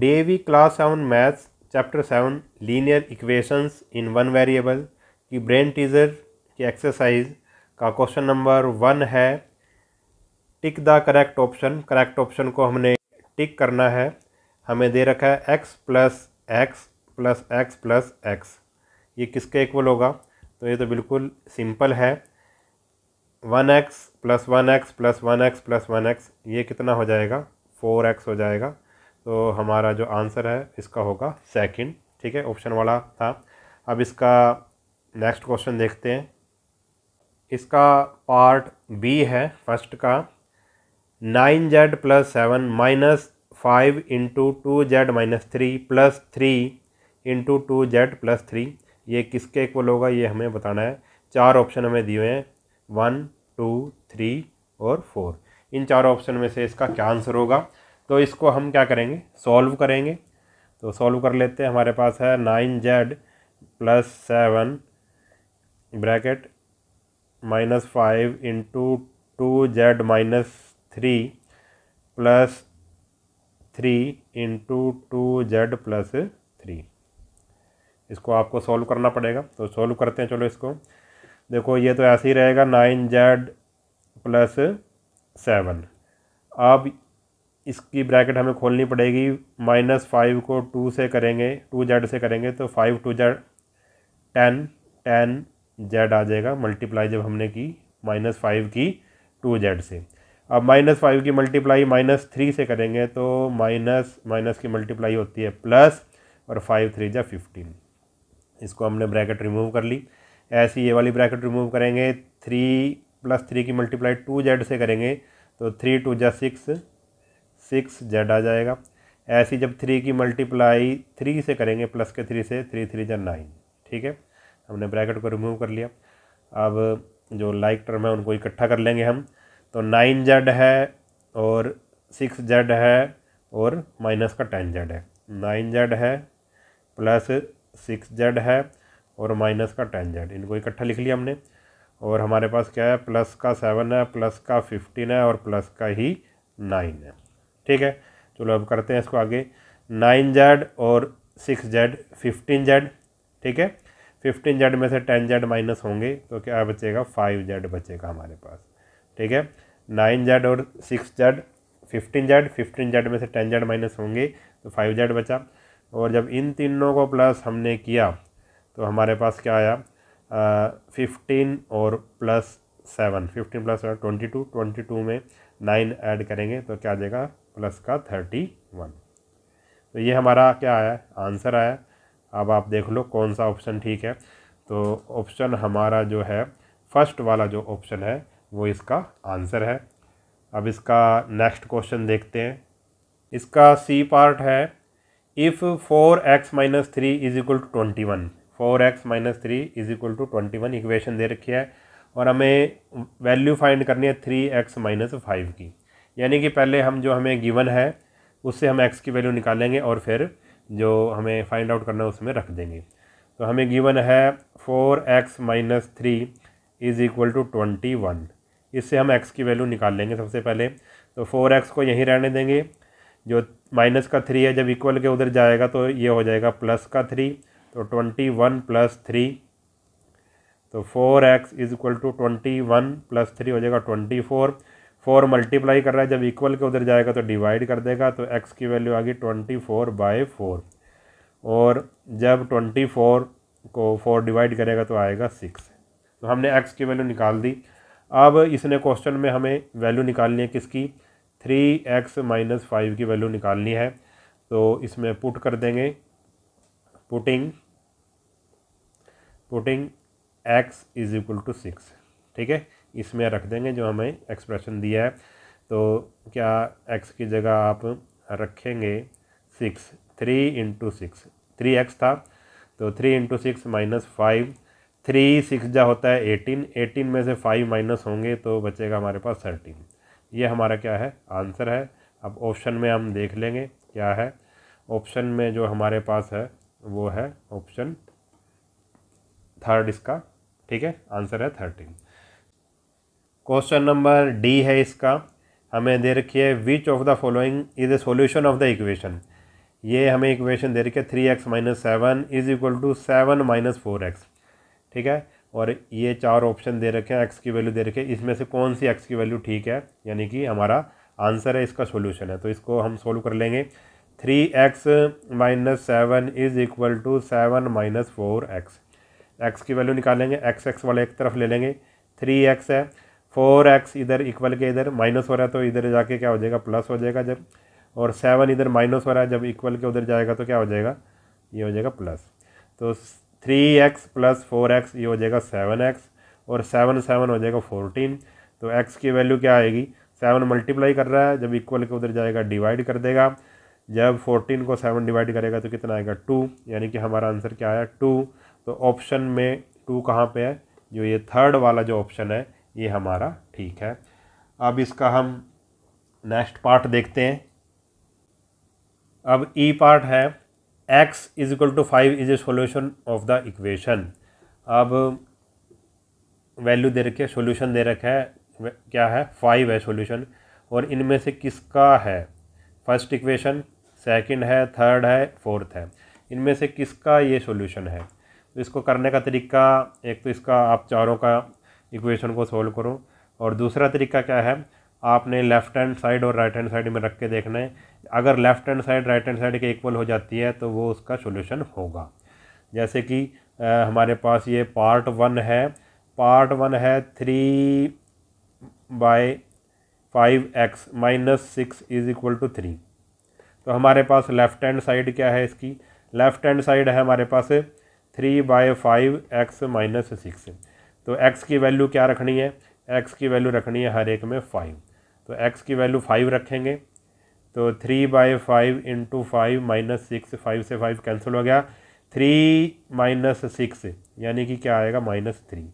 day we class 7 maths chapter seven linear equations in one variable की brain teaser की exercise का question number one है tick the correct option correct option को हमने tick करना है हमें दे रखा है x plus x plus x plus x ये किसके इक्वल होगा तो ये तो बिल्कुल सिंपल है one x plus one x plus one x plus one x ये कितना हो जाएगा फोर एक्स हो जाएगा तो हमारा जो आंसर है इसका होगा सेकंड ठीक है ऑप्शन वाला था अब इसका नेक्स्ट क्वेश्चन देखते हैं इसका पार्ट बी है फर्स्ट का nine z plus seven minus five into two z minus three plus three into two z plus three ये किसके इक्वल होगा ये हमें बताना है चार ऑप्शन हमें दिए हैं वन टू थ्री और फोर इन चार ऑप्शन में से इसका क्या आंसर होगा तो इसको हम क्या करेंगे सॉल्व करेंगे तो सॉल्व कर लेते हैं हमारे पास है nine z plus seven bracket minus five into two z minus three plus three into two z plus three इसको आपको सॉल्व करना पड़ेगा तो सॉल्व करते हैं चलो इसको देखो ये तो ऐसे ही रहेगा नाइन जेड प्लस सेवन अब इसकी ब्रैकेट हमें खोलनी पड़ेगी माइनस फाइव को टू से करेंगे टू जेड से करेंगे तो five two Z ten ten Z आ जाएगा मल्टीप्लाई जब हमने की माइनस फाइव की टू जेड से अब माइनस फाइव की मल्टीप्लाई माइनस थ्री से करेंगे तो माइनस माइनस की मल्टीप्लाई होती है प्लस और फाइव थ्री जा फिफ्टीन इसको हमने ब्रैकेट रिमूव कर ली ऐसी ये वाली ब्रैकेट रिमूव करेंगे थ्री प्लस थ्री की मल्टीप्लाई टू जेड से करेंगे तो थ्री टू जा सिक्स सिक्स जेड आ जाएगा ऐसी जब थ्री की मल्टीप्लाई थ्री से करेंगे प्लस के थ्री से थ्री थ्री जन नाइन ठीक है हमने ब्रैकेट को रिमूव कर लिया अब जो लाइक टर्म है उनको इकट्ठा कर लेंगे हम तो नाइन जेड है और सिक्स जेड है और माइनस का टेन जेड है नाइन जेड है प्लस सिक्स जेड है और माइनस का टेन जेड इनको इकट्ठा लिख लिया हमने और हमारे पास क्या है प्लस का सेवन है प्लस का फिफ्टीन है और प्लस का ही नाइन है ठीक है चलो अब करते हैं इसको आगे नाइन जेड और सिक्स जेड फिफ्टीन जेड ठीक है फिफ्टीन जेड में से टेन जेड माइनस होंगे तो क्या बचेगा फाइव जेड बचेगा हमारे पास ठीक है नाइन जेड और six z fifteen z fifteen z में से टेन जेड माइनस होंगे तो फाइव जेड बचा और जब इन तीनों को प्लस हमने किया तो हमारे पास क्या आया फिफ्टीन और plus seven fifteen plus twenty two twenty two में नाइन ऐड करेंगे तो क्या आ जाएगा प्लस का थर्टी वन तो ये हमारा क्या आया आंसर आया अब आप देख लो कौन सा ऑप्शन ठीक है तो ऑप्शन हमारा जो है फर्स्ट वाला जो ऑप्शन है वो इसका आंसर है अब इसका नेक्स्ट क्वेश्चन देखते हैं इसका सी पार्ट है if four x minus three is equal to twenty one four x minus three is equal to twenty one equation दे रखी है और हमें वैल्यू फाइंड करनी है थ्री एक्स माइनस फाइव की यानी कि पहले हम जो हमें गिवन है उससे हम एक्स की वैल्यू निकालेंगे और फिर जो हमें फाइंड आउट करना है उसमें रख देंगे तो हमें गिवन है four x minus three is equal to twenty one इससे हम एक्स की वैल्यू निकाल लेंगे सबसे पहले तो फोर एक्स को यहीं रहने देंगे जो माइनस का थ्री है जब इक्वल के उधर जाएगा तो ये हो जाएगा प्लस का थ्री तो ट्वेंटी वन प्लस थ्री तो four x is equal to twenty one plus three हो जाएगा ट्वेंटी फोर फोर मल्टीप्लाई कर रहा है जब इक्वल के उधर जाएगा तो डिवाइड कर देगा तो एक्स की वैल्यू आ गई ट्वेंटी फोर बाई फोर और जब ट्वेंटी फोर को फोर डिवाइड करेगा तो आएगा सिक्स तो हमने एक्स की वैल्यू निकाल दी अब इसने क्वेश्चन में हमें वैल्यू निकालनी है किसकी थ्री एक्स माइनस फाइव की वैल्यू निकालनी है तो इसमें पुट कर देंगे putting putting x is equal to six ठीक है इसमें रख देंगे जो हमें एक्सप्रेशन दिया है तो क्या एक्स की जगह आप रखेंगे six three into six three x था तो three into six minus five three six जहाँ होता है एटीन एटीन में से फाइव माइनस होंगे तो बचेगा हमारे पास थर्टीन ये हमारा क्या है आंसर है अब ऑप्शन में हम देख लेंगे क्या है ऑप्शन में जो हमारे पास है वो है ऑप्शन थर्ड इसका ठीक है आंसर है थर्टीन क्वेश्चन नंबर डी है इसका हमें दे रखी है which of the following is a solution of the equation ये हमें इक्वेशन दे रखी है three x minus seven is equal to seven minus four x ठीक है और ये चार ऑप्शन दे रखे हैं एक्स की वैल्यू दे रखे इसमें से कौन सी एक्स की वैल्यू ठीक है यानी कि हमारा आंसर है इसका सोल्यूशन है तो इसको हम सोल्व कर लेंगे three x minus seven is equal to seven minus four x x की वैल्यू निकालेंगे एक्स एक्स वाले एक तरफ ले लेंगे थ्री एक्स है फोर एक्स इधर इक्वल के इधर माइनस हो रहा है तो इधर जाके क्या हो जाएगा प्लस हो जाएगा जब और सेवन इधर माइनस हो रहा है जब इक्वल के उधर जाएगा तो क्या हो जाएगा ये हो जाएगा प्लस तो three x plus four x ये हो जाएगा सेवन एक्स और सेवन सेवन हो जाएगा फोरटीन तो एक्स की वैल्यू क्या आएगी सेवन मल्टीप्लाई कर रहा है जब इक्वल के उधर जाएगा डिवाइड कर देगा जब फोर्टीन को सेवन डिवाइड करेगा तो कितना आएगा टू यानी कि हमारा आंसर क्या आया टू तो ऑप्शन में टू कहाँ पे है जो ये थर्ड वाला जो ऑप्शन है ये हमारा ठीक है अब इसका हम नेक्स्ट पार्ट देखते हैं अब ई e पार्ट है x is equal to five is a solution of the equation अब वैल्यू दे रखी है सोल्यूशन दे रखा है क्या है फाइव है सोल्यूशन और इनमें से किसका है फर्स्ट इक्वेशन सेकंड है थर्ड है फोर्थ है इनमें से किसका ये सोल्यूशन है तो इसको करने का तरीका एक तो इसका आप चारों का इक्वेशन को सोल्व करो और दूसरा तरीका क्या है आपने लेफ़्ट हैंड साइड और राइट हैंड साइड में रख के देखना है अगर left hand side right hand side के इक्वल हो जाती है तो वो उसका सोल्यूशन होगा जैसे कि आ, हमारे पास ये पार्ट वन है पार्ट वन है three by five x minus six is equal to three तो हमारे पास लेफ़्ट हैंड साइड क्या है इसकी लेफ़्ट हैंड साइड है हमारे पास three by five x minus six तो एक्स की वैल्यू क्या रखनी है एक्स की वैल्यू रखनी है हर एक में फ़ाइव तो एक्स की वैल्यू फाइव रखेंगे तो three by five into five minus six five से फाइव कैंसिल हो गया थ्री माइनस सिक्स यानी कि क्या आएगा माइनस थ्री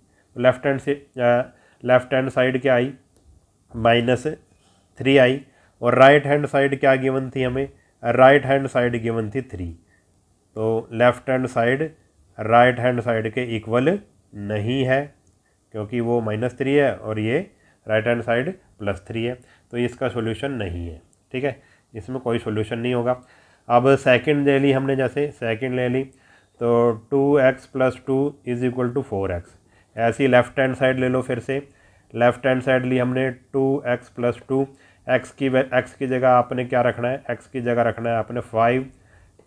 लेफ्ट हैंड से लेफ्ट हैंड साइड क्या आई माइनस थ्री आई और राइट हैंड साइड क्या गिवन थी हमें राइट हैंड साइड गिवन थी थ्री तो left hand side right hand side के इक्वल नहीं है क्योंकि वो माइनस थ्री है और ये right hand side plus three है तो इसका सोल्यूशन नहीं है ठीक है इसमें कोई सोल्यूशन नहीं होगा अब सेकेंड ले ली हमने जैसे सेकेंड ले ली तो two x plus two is equal to four x ऐसी लेफ़्ट हैंड साइड ले लो फिर से लेफ़्ट हैंड साइड ली हमने two x plus two x की एक्स की जगह आपने क्या रखना है एक्स की जगह रखना है आपने फाइव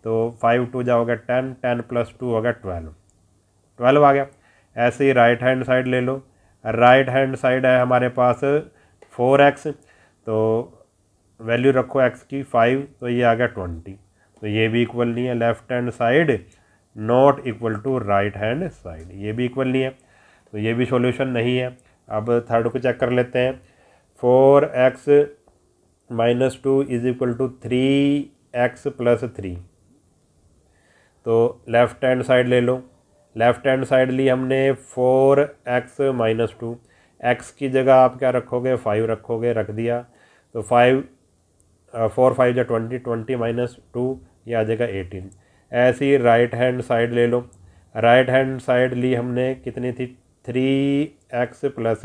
तो फाइव टू जाओगे टेन टेन प्लस टू हो गया ट्वेल्व ट्वेल्व आ गया ऐसे ही राइट हैंड साइड ले लो राइट हैंड साइड है हमारे पास फोर एक्स तो वैल्यू रखो एक्स की फाइव तो ये आ गया ट्वेंटी तो ये भी इक्वल नहीं है left hand side not equal to right hand side ये भी इक्वल नहीं है तो ये भी सॉल्यूशन नहीं है अब थर्ड को चेक कर लेते हैं four x minus two is equal to three x plus three तो लेफ्ट हैंड साइड ले लो लेफ़्ट हैंड साइड ली हमने four x minus two x की जगह आप क्या रखोगे फाइव रखोगे रख दिया तो फाइव फोर फाइव या ट्वेंटी ट्वेंटी माइनस टू ये आ जाएगा एटीन ऐसे ही राइट हैंड साइड ले लो राइट हैंड साइड ली हमने कितनी थी थ्री एक्स प्लस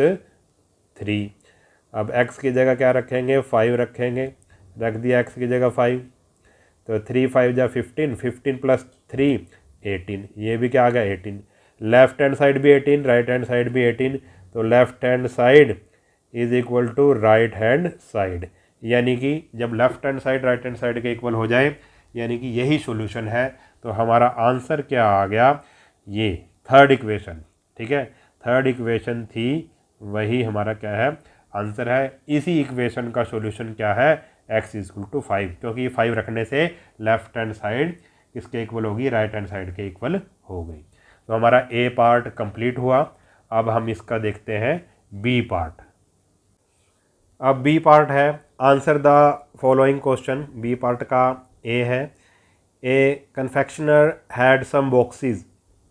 थ्री अब एक्स की जगह क्या रखेंगे फाइव रखेंगे रख दिया एक्स की जगह फाइव तो थ्री फाइव या fifteen fifteen plus three eighteen ये भी क्या आ गया एटीन लेफ्ट हैंड साइड भी एटीन राइट हैंड साइड भी एटीन तो left hand side is equal to right hand side यानी कि जब left hand side right hand side के इक्वल हो जाए यानी कि यही सोल्यूशन है तो हमारा आंसर क्या आ गया ये थर्ड इक्वेशन ठीक है थर्ड इक्वेशन थी वही हमारा क्या है आंसर है इसी इक्वेशन का सॉल्यूशन क्या है एक्स इजक्ल टू फाइव क्योंकि फाइव रखने से लेफ्ट हैंड साइड इसके इक्वल होगी राइट हैंड साइड के इक्वल हो गई तो हमारा ए पार्ट कंप्लीट हुआ अब हम इसका देखते हैं बी पार्ट अब बी पार्ट है answer the following question B part का ए है a confectioner had some boxes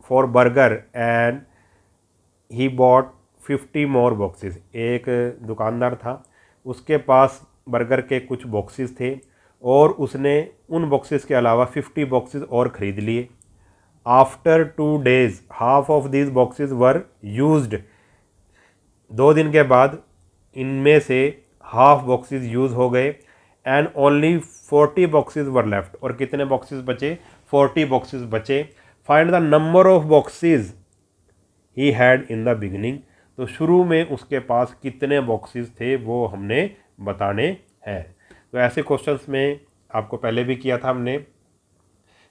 for burger and he bought fifty more boxes एक दुकानदार था उसके पास बर्गर के कुछ बॉक्सेस थे और उसने उन बॉक्सेस के अलावा फिफ्टी बॉक्सेस और ख़रीद लिए after two days half of these boxes were used दो दिन के बाद इनमें से हाफ बॉक्सेस यूज़ हो गए and only forty boxes were left और कितने बॉक्सेस बचे फोर्टी बॉक्सेस बचे find the number of boxes he had in the beginning तो शुरू में उसके पास कितने बॉक्सेस थे वो हमने बताने हैं तो ऐसे क्वेश्चंस में आपको पहले भी किया था हमने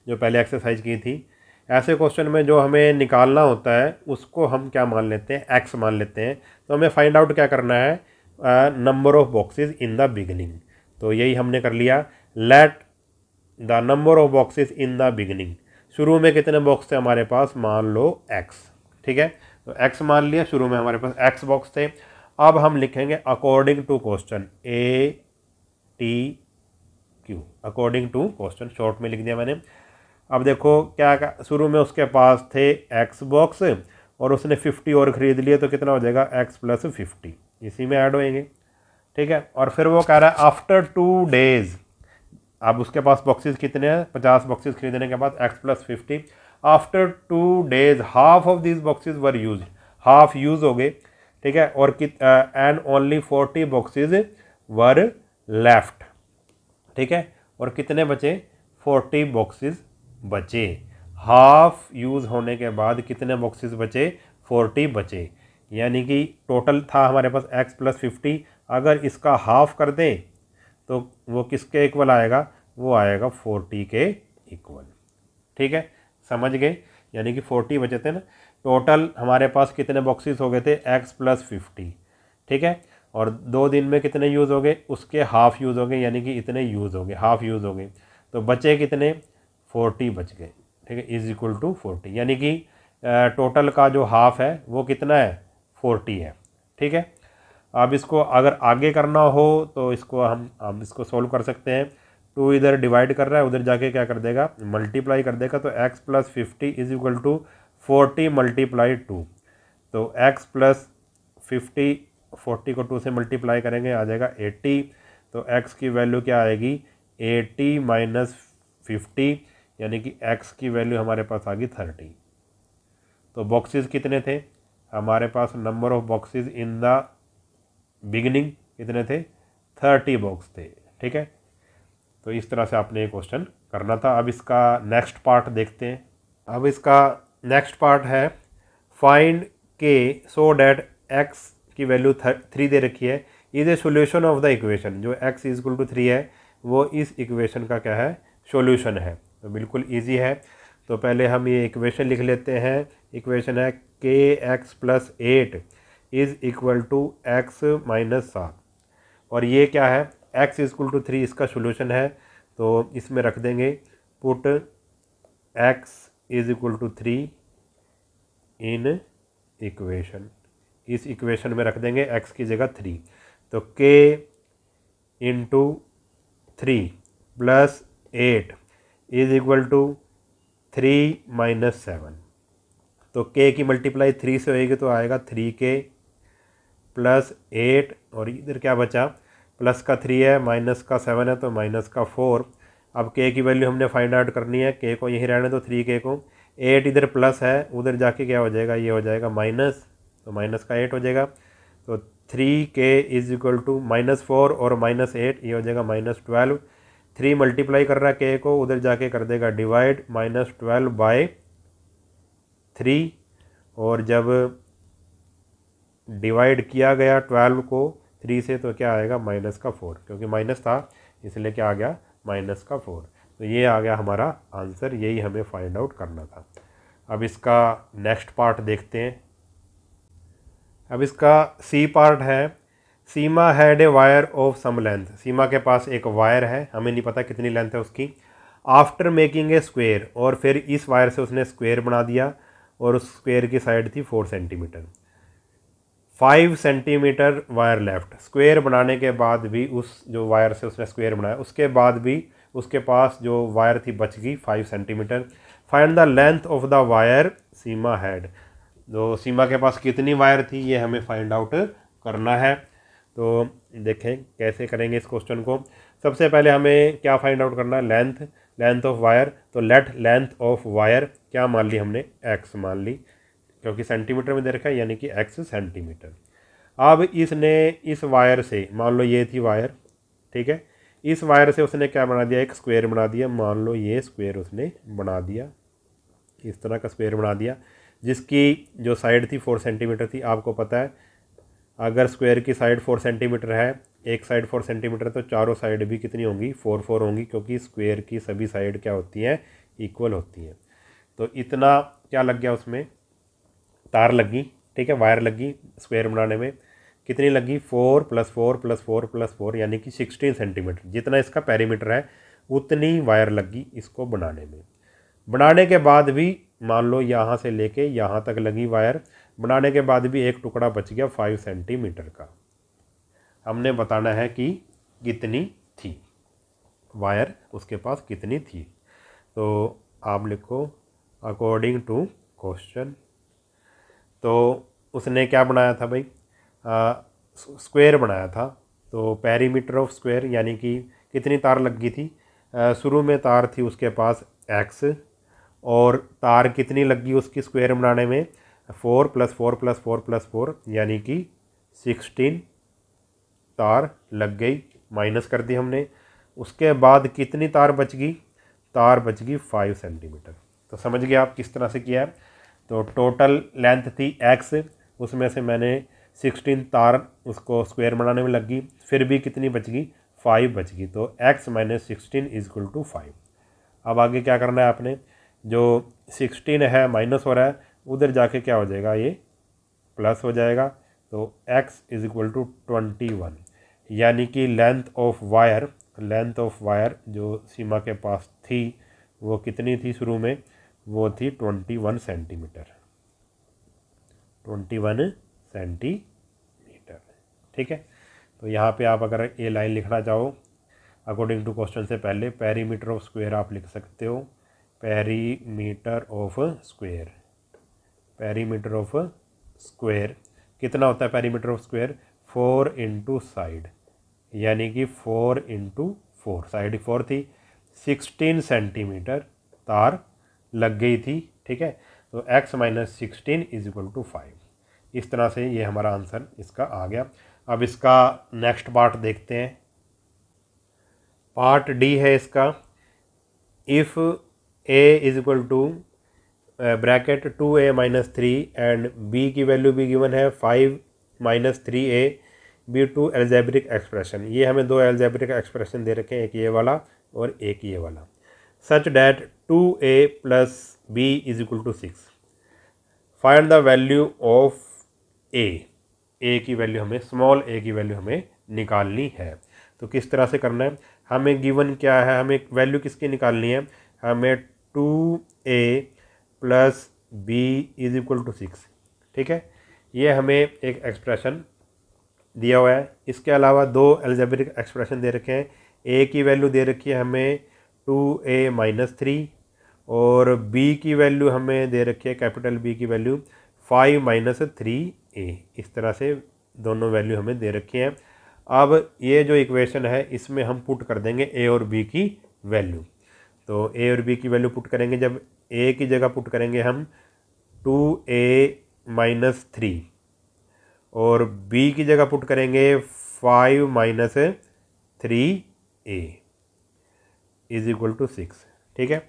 जो पहले एक्सरसाइज की थी ऐसे क्वेश्चन में जो हमें निकालना होता है उसको हम क्या मान लेते हैं एक्स मान लेते हैं तो हमें फाइंड आउट क्या करना है number of boxes in the beginning तो यही हमने कर लिया let the number of boxes in the beginning शुरू में कितने बॉक्स थे हमारे पास मान लो एक्स ठीक है तो एक्स मान लिया शुरू में हमारे पास एक्स बॉक्स थे अब हम लिखेंगे according to question A T Q according to question short में लिख दिया मैंने अब देखो क्या शुरू में उसके पास थे एक्स बॉक्स और उसने फिफ्टी और ख़रीद लिए तो कितना हो जाएगा एक्स प्लस फिफ्टी इसी में ऐड होएंगे ठीक है और फिर वो कह रहा है आफ्टर टू डेज़ अब उसके पास बॉक्सेस कितने हैं पचास बॉक्सेस खरीदने के बाद x plus fifty after two days half of this boxes were use half use हो गए ठीक है और कित and only forty boxes were left ठीक है और कितने बचे फोर्टी बॉक्सेस बचे हाफ यूज़ होने के बाद कितने बॉक्सेस बचे फोर्टी बचे यानी कि टोटल था हमारे पास एक्स प्लस फिफ्टी अगर इसका हाफ कर दें तो वो किसके इक्वल आएगा वो आएगा फोर्टी के इक्वल ठीक है समझ गए यानी कि फोर्टी बचे थे ना टोटल हमारे पास कितने बॉक्सेस हो गए थे एक्स प्लस फिफ्टी ठीक है और दो दिन में कितने यूज़ हो गए उसके हाफ़ यूज़ हो गए यानी कि इतने यूज़ हो गए हाफ़ यूज़ हो गए तो बचे कितने फोर्टी बच गए ठीक है इज़ इक्वल टू फोर्टी यानी कि टोटल का जो हाफ़ है वो कितना है फोर्टी है ठीक है अब इसको अगर आगे करना हो तो इसको हम हम इसको सोल्व कर सकते हैं टू तो इधर डिवाइड कर रहा है उधर जाके क्या कर देगा मल्टीप्लाई कर देगा तो x plus fifty is equal to forty multiply two तो एक्स प्लस फिफ्टी फोर्टी को टू से मल्टीप्लाई करेंगे आ जाएगा एट्टी तो एक्स की वैल्यू क्या आएगी एटी माइनस फिफ्टी यानी कि एक्स की वैल्यू हमारे पास आ गई थर्टी तो बॉक्सेस कितने थे हमारे पास number of boxes in the beginning कितने थे थर्टी बॉक्स थे ठीक है तो इस तरह से आपने ये क्वेश्चन करना था अब इसका नेक्स्ट पार्ट देखते हैं अब इसका नेक्स्ट पार्ट है find k so that x की वैल्यू थ्री दे रखी है is a solution of the equation जो एक्स इजक्ल टू थ्री है वो इस इक्वेशन का क्या है सोल्यूशन है तो बिल्कुल ईजी है तो पहले हम ये इक्वेशन लिख लेते हैं इक्वेशन है k x plus eight is equal to x minus सात और ये क्या है एक्स इजक्ल टू थ्री इसका सोल्यूशन है तो इसमें रख देंगे put x is equal to three in equation इस इक्वेशन में रख देंगे एक्स की जगह थ्री तो k into three plus eight is equal to three minus seven तो के की मल्टीप्लाई थ्री से होएगी तो आएगा थ्री के प्लस एट और इधर क्या बचा प्लस का थ्री है माइनस का सेवन है तो माइनस का फोर अब के की वैल्यू हमने फाइंड आउट करनी है के को यहीं रहने दो थ्री के को एट इधर प्लस है उधर जाके क्या हो जाएगा ये हो जाएगा माइनस तो माइनस का एट हो जाएगा तो three k is equal to minus four और माइनस एट ये हो जाएगा माइनस ट्वेल्व थ्री मल्टीप्लाई कर रहा है के को उधर जाके कर देगा divide minus twelve by three और जब डिवाइड किया गया ट्वेल्व को थ्री से तो क्या आएगा माइनस का फोर क्योंकि माइनस था इसलिए क्या आ गया माइनस का फोर तो ये आ गया हमारा आंसर यही हमें फाइंड आउट करना था अब इसका नेक्स्ट पार्ट देखते हैं अब इसका सी पार्ट है Seema had a wire of some length Seema के पास एक वायर है हमें नहीं पता कितनी लेंथ है उसकी आफ्टर मेकिंग ए स्क्वेयर और फिर इस वायर से उसने स्क्वेयर बना दिया और उस स्क्वेयर की साइड थी four centimetre five centimetre wire left square बनाने के बाद भी उस जो वायर से उसने स्क्वेयर बनाया उसके बाद भी उसके पास जो वायर थी बच गई five centimetre find the length of the wire Seema had तो सीमा के पास कितनी वायर थी ये हमें फाइंड आउट करना है तो देखें कैसे करेंगे इस क्वेश्चन को सबसे पहले हमें क्या फाइंड आउट करना है लेंथ लेंथ ऑफ वायर तो लेट लेंथ ऑफ वायर क्या मान ली हमने एक्स मान ली क्योंकि सेंटीमीटर में दे रखा है यानी कि एक्स सेंटीमीटर अब इसने इस वायर से मान लो ये थी वायर ठीक है इस वायर से उसने क्या बना दिया एक स्क्वायर बना दिया मान लो ये स्क्वायर उसने बना दिया इस तरह का स्क्वायर बना दिया जिसकी जो साइड थी फोर सेंटीमीटर थी आपको पता है अगर स्क्वायर की साइड फोर सेंटीमीटर है एक साइड फोर सेंटीमीटर तो चारों साइड भी कितनी होंगी फोर फोर होंगी क्योंकि स्क्वायर की सभी साइड क्या होती हैं इक्वल होती हैं तो इतना क्या लग गया उसमें तार लगी ठीक है वायर लगी स्क्वायर बनाने में कितनी लगी four plus four plus four plus four यानी कि सिक्सटीन सेंटीमीटर जितना इसका पैरीमीटर है उतनी वायर लगी इसको बनाने में बनाने के बाद भी मान लो यहाँ से लेके यहाँ तक लगी वायर बनाने के बाद भी एक टुकड़ा बच गया फाइव सेंटीमीटर का हमने बताना है कि कितनी थी वायर उसके पास कितनी थी तो आप लिखो अकॉर्डिंग टू क्वेश्चन तो उसने क्या बनाया था भाई स्क्वायर बनाया था तो पैरीमीटर ऑफ स्क्वायर यानी कि कितनी तार लगी थी शुरू में तार थी उसके पास एक्स और तार कितनी लगी उसकी स्क्वायर बनाने में four plus four plus four plus four यानी कि सिक्सटीन तार लग गई माइनस कर दी हमने उसके बाद कितनी तार बच गई तार बच गई फाइव सेंटीमीटर तो समझ गए आप किस तरह से किया है तो टोटल लेंथ थी एक्स उसमें से मैंने सिक्सटीन तार उसको स्क्वायर बनाने में लगी फिर भी कितनी बच गई फाइव बच गई तो x minus sixteen equal to five अब आगे क्या करना है आपने जो सिक्सटीन है माइनस हो रहा है उधर जाके क्या हो जाएगा ये प्लस हो जाएगा तो x is equal to twenty one यानी कि length of wire length of wire जो सीमा के पास थी वो कितनी थी शुरू में वो थी twenty one centimetre twenty one centimetre ठीक है तो यहाँ पे आप अगर ये लाइन लिखना चाहो अकॉर्डिंग टू क्वेश्चन से पहले पेरीमीटर ऑफ स्क्वायर आप लिख सकते हो perimeter of square perimeter of square कितना होता है perimeter of square four into side यानी कि four into four side four थी सिक्सटीन सेंटीमीटर तार लग गई थी ठीक है तो x minus sixteen is equal to five इस तरह से ये हमारा आंसर इसका आ गया अब इसका नेक्स्ट पार्ट देखते हैं पार्ट डी है इसका if A is equal to bracket two A minus three and B की वैल्यू भी गिवन है five minus three A B two algebraic expression ये हमें दो एल्जेब्रिक एक्सप्रेशन दे रखे हैं एक ये वाला और एक ये वाला such that two A plus B is equal to six find the value of A A की वैल्यू हमें स्मॉल ए की वैल्यू हमें निकालनी है तो किस तरह से करना है हमें गिवन क्या है हमें वैल्यू किसकी निकालनी है हमें two A plus B is equal to six ठीक है ये हमें एक एक्सप्रेशन दिया हुआ है इसके अलावा दो एल्जेब्रिक एक्सप्रेशन दे रखे हैं ए की वैल्यू दे रखी है हमें टू ए माइनस थ्री और बी की वैल्यू हमें दे रखी है कैपिटल बी की value five minus three A इस तरह से दोनों वैल्यू हमें दे रखी हैं अब ये जो इक्वेशन है इसमें हम पुट कर देंगे ए और बी की वैल्यू तो ए और बी की वैल्यू पुट करेंगे जब ए की जगह पुट करेंगे हम टू ए माइनस थ्री और बी की जगह पुट करेंगे five minus three A is equal to six ठीक है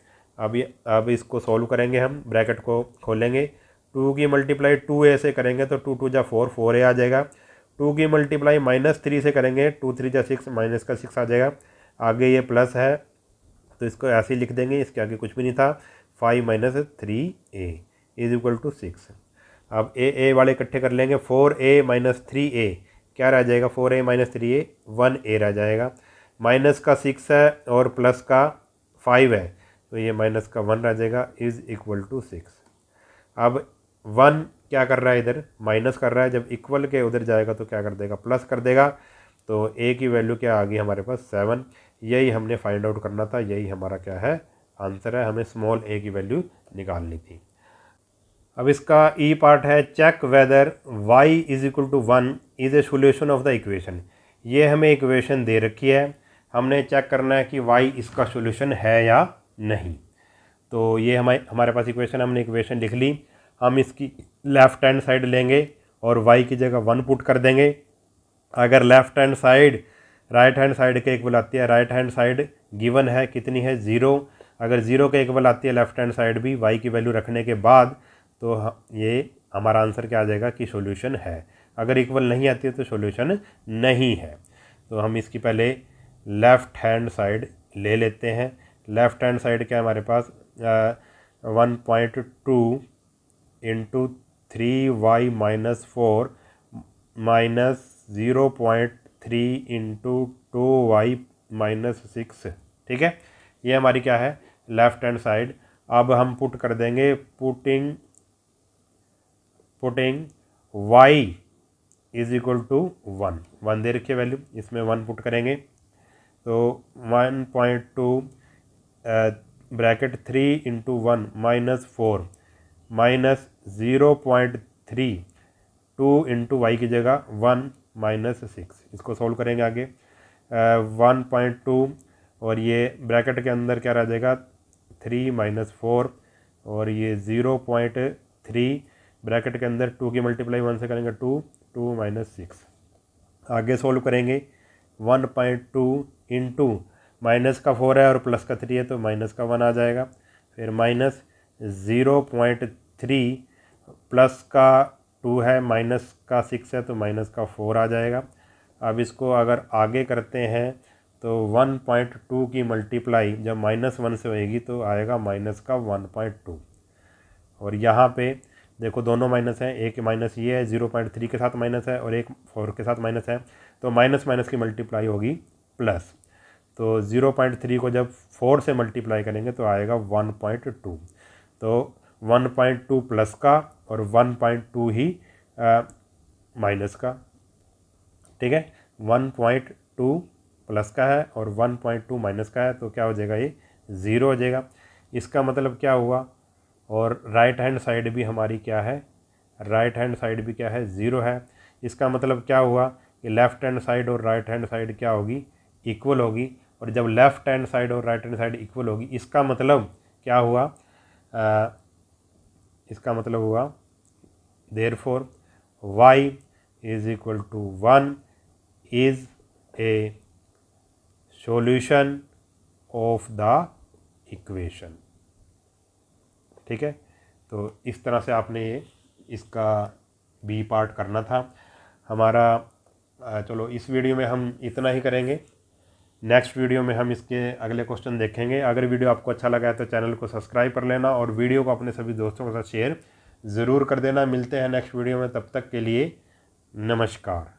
अब ये अब इसको सॉल्व करेंगे हम ब्रैकेट को खोलेंगे टू की मल्टीप्लाई टू ए से करेंगे तो टू टू जा फोर फोर ए आ जाएगा टू की मल्टीप्लाई माइनस थ्री से करेंगे टू थ्री जा सिक्स माइनस का सिक्स आ जाएगा आगे ये प्लस है तो इसको ऐसे लिख देंगे इसके आगे कुछ भी नहीं था five minus three A is equal to six अब ए ए वाले इकट्ठे कर लेंगे four A minus three A क्या रह जाएगा four A minus three A one A रह जाएगा माइनस का सिक्स है और प्लस का फाइव है तो ये माइनस का वन रह जाएगा इज़ इक्वल टू सिक्स अब वन क्या कर रहा है इधर माइनस कर रहा है जब इक्वल के उधर जाएगा तो क्या कर देगा प्लस कर देगा तो ए की वैल्यू क्या आ गई हमारे पास सेवन यही हमने फाइंड आउट करना था यही हमारा क्या है आंसर है हमें स्मॉल ए की वैल्यू निकालनी थी अब इसका ई e पार्ट है check whether Y is equal to one is a solution of the equation ये हमें इक्वेशन दे रखी है हमने चेक करना है कि वाई इसका सोल्यूशन है या नहीं तो ये हमारे हमारे पास इक्वेशन हमने इक्वेशन लिख ली हम इसकी लेफ़्ट हैंड साइड लेंगे और वाई की जगह वन पुट कर देंगे अगर left hand side right hand side के इक्वल आती है राइट हैंड साइड गिवन है कितनी है ज़ीरो अगर ज़ीरो के इक्वल आती है लेफ्ट हैंड साइड भी वाई की वैल्यू रखने के बाद तो ये हमारा आंसर क्या आ जाएगा कि सॉल्यूशन है अगर इक्वल नहीं आती है तो सॉल्यूशन नहीं है तो हम इसकी पहले लेफ़्ट हैंड साइड ले लेते हैं लेफ़्ट हैंड साइड क्या हमारे पास one point two into three Y minus four minus zero point three into two Y minus six ठीक है ये हमारी क्या है लेफ्ट हैंड साइड अब हम पुट कर देंगे putting putting Y is equal to one one दे रखिए वैल्यू इसमें वन पुट करेंगे तो one point two bracket three into one minus four minus zero point three two into Y की जगह वन माइनस सिक्स इसको सोल्व करेंगे आगे वन पॉइंट टू और ये ब्रैकेट के अंदर क्या रह जाएगा थ्री माइनस फोर और ये ज़ीरो पॉइंट थ्री ब्रैकेट के अंदर टू की मल्टीप्लाई वन से करेंगे टू टू माइनस सिक्स आगे सोल्व करेंगे one point two in two minus का फोर है और प्लस का थ्री है तो माइनस का वन आ जाएगा फिर minus zero point three plus का टू है माइनस का सिक्स है तो माइनस का फोर आ जाएगा अब इसको अगर आगे करते हैं तो वन पॉइंट टू की मल्टीप्लाई जब माइनस वन से होएगी तो आएगा माइनस का वन पॉइंट टू और यहाँ पे देखो दोनों माइनस हैं एक माइनस ये है ज़ीरो पॉइंट थ्री के साथ माइनस है और एक फोर के साथ माइनस है तो माइनस माइनस की मल्टीप्लाई होगी प्लस तो ज़ीरो पॉइंट थ्री को जब फोर से मल्टीप्लाई करेंगे तो आएगा वन पॉइंट टू तो 1.2 प्लस का और 1.2 ही माइनस का ठीक है 1.2 प्लस का है और 1.2 माइनस का है तो क्या हो जाएगा ये ज़ीरो हो जाएगा इसका मतलब क्या हुआ और राइट हैंड साइड भी हमारी क्या है राइट हैंड साइड भी क्या है ज़ीरो है इसका मतलब क्या हुआ कि लेफ़्ट हैंड साइड और राइट हैंड साइड क्या होगी इक्वल होगी और जब लेफ़्ट हैंड साइड और राइट हैंड साइड इक्वल होगी इसका मतलब क्या हुआ इसका मतलब हुआ therefore Y is equal to one is a solution of the equation ठीक है तो इस तरह से आपने ये इसका बी पार्ट करना था हमारा चलो इस वीडियो में हम इतना ही करेंगे नेक्स्ट वीडियो में हम इसके अगले क्वेश्चन देखेंगे अगर वीडियो आपको अच्छा लगा है तो चैनल को सब्सक्राइब कर लेना और वीडियो को अपने सभी दोस्तों के साथ शेयर ज़रूर कर देना मिलते हैं नेक्स्ट वीडियो में तब तक के लिए नमस्कार